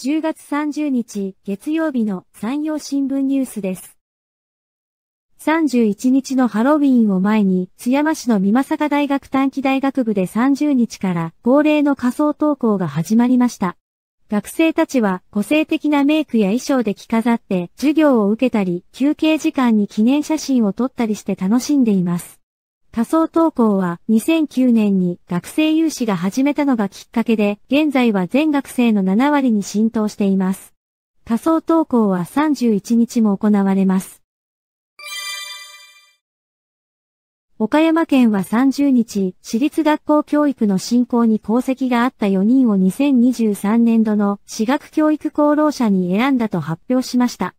10月30日月曜日の山陽新聞ニュースです。31日のハロウィンを前に、津山市の美作大学短期大学部で30日から恒例の仮想投稿が始まりました。学生たちは個性的なメイクや衣装で着飾って授業を受けたり、休憩時間に記念写真を撮ったりして楽しんでいます。仮想投稿は2009年に学生有志が始めたのがきっかけで、現在は全学生の7割に浸透しています。仮想投稿は31日も行われます。岡山県は30日、私立学校教育の振興に功績があった4人を2023年度の私学教育功労者に選んだと発表しました。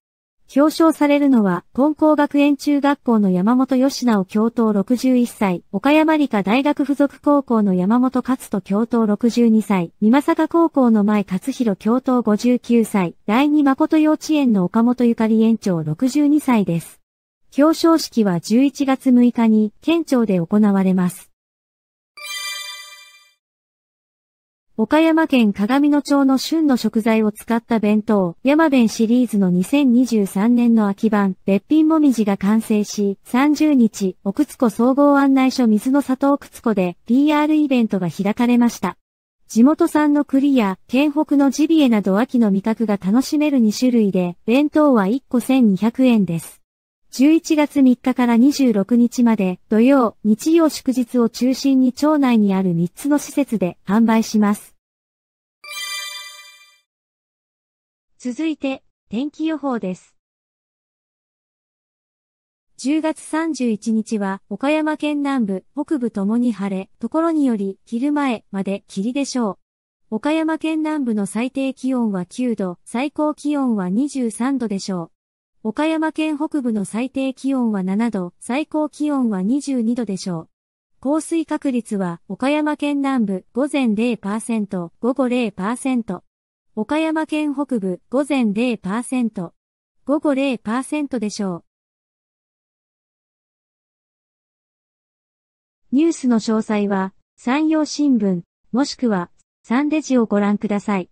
表彰されるのは、根校学園中学校の山本義直教頭61歳、岡山理科大学附属高校の山本勝人教頭62歳、三正高校の前勝弘教頭59歳、第二誠幼稚園の岡本ゆかり園長62歳です。表彰式は11月6日に県庁で行われます。岡山県鏡野町の旬の食材を使った弁当、山弁シリーズの2023年の秋版、別品もみじが完成し、30日、奥津湖総合案内所水の里奥津湖で PR イベントが開かれました。地元産の栗や、県北のジビエなど秋の味覚が楽しめる2種類で、弁当は1個1200円です。11月3日から26日まで土曜、日曜祝日を中心に町内にある3つの施設で販売します。続いて、天気予報です。10月31日は岡山県南部、北部ともに晴れ、ところにより昼前まで霧でしょう。岡山県南部の最低気温は9度、最高気温は23度でしょう。岡山県北部の最低気温は7度、最高気温は22度でしょう。降水確率は岡山県南部午前0%、午後0%。岡山県北部午前0%、午後0%でしょう。ニュースの詳細は、山陽新聞、もしくは、サンデジをご覧ください。